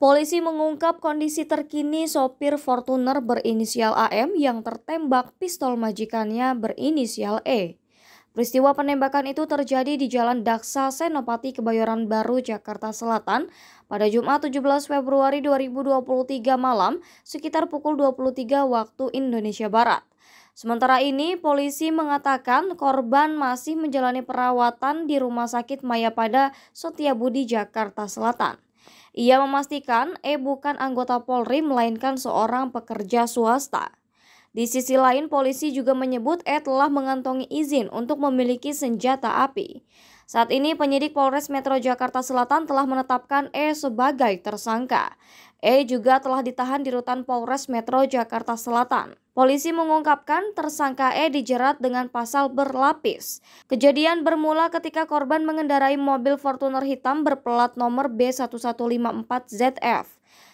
Polisi mengungkap kondisi terkini sopir Fortuner berinisial AM yang tertembak pistol majikannya berinisial E. Peristiwa penembakan itu terjadi di Jalan Daksa Senopati Kebayoran Baru, Jakarta Selatan pada Jumat 17 Februari 2023 malam sekitar pukul 23 waktu Indonesia Barat. Sementara ini, polisi mengatakan korban masih menjalani perawatan di Rumah Sakit Mayapada Setiabudi, Jakarta Selatan. Ia memastikan E bukan anggota Polri melainkan seorang pekerja swasta. Di sisi lain, polisi juga menyebut E telah mengantongi izin untuk memiliki senjata api. Saat ini penyidik Polres Metro Jakarta Selatan telah menetapkan E sebagai tersangka. E juga telah ditahan di rutan Polres Metro Jakarta Selatan. Polisi mengungkapkan tersangka E dijerat dengan pasal berlapis. Kejadian bermula ketika korban mengendarai mobil Fortuner hitam berplat nomor B1154ZF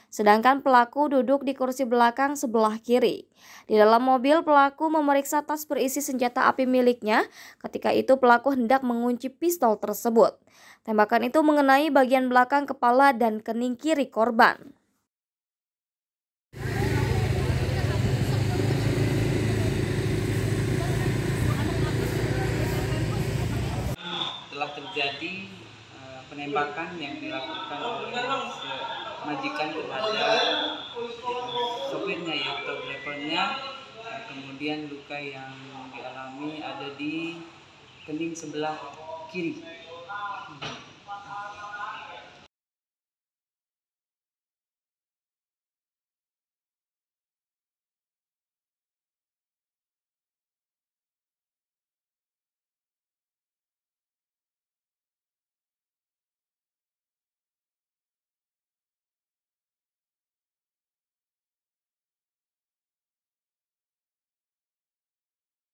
sedangkan pelaku duduk di kursi belakang sebelah kiri. Di dalam mobil, pelaku memeriksa tas berisi senjata api miliknya. Ketika itu, pelaku hendak mengunci pistol tersebut. Tembakan itu mengenai bagian belakang kepala dan kening kiri korban. telah terjadi eh, penembakan yang dilakukan oleh majikan kepada sopirnya ya atau drivernya nah, kemudian luka yang dialami ada di kening sebelah kiri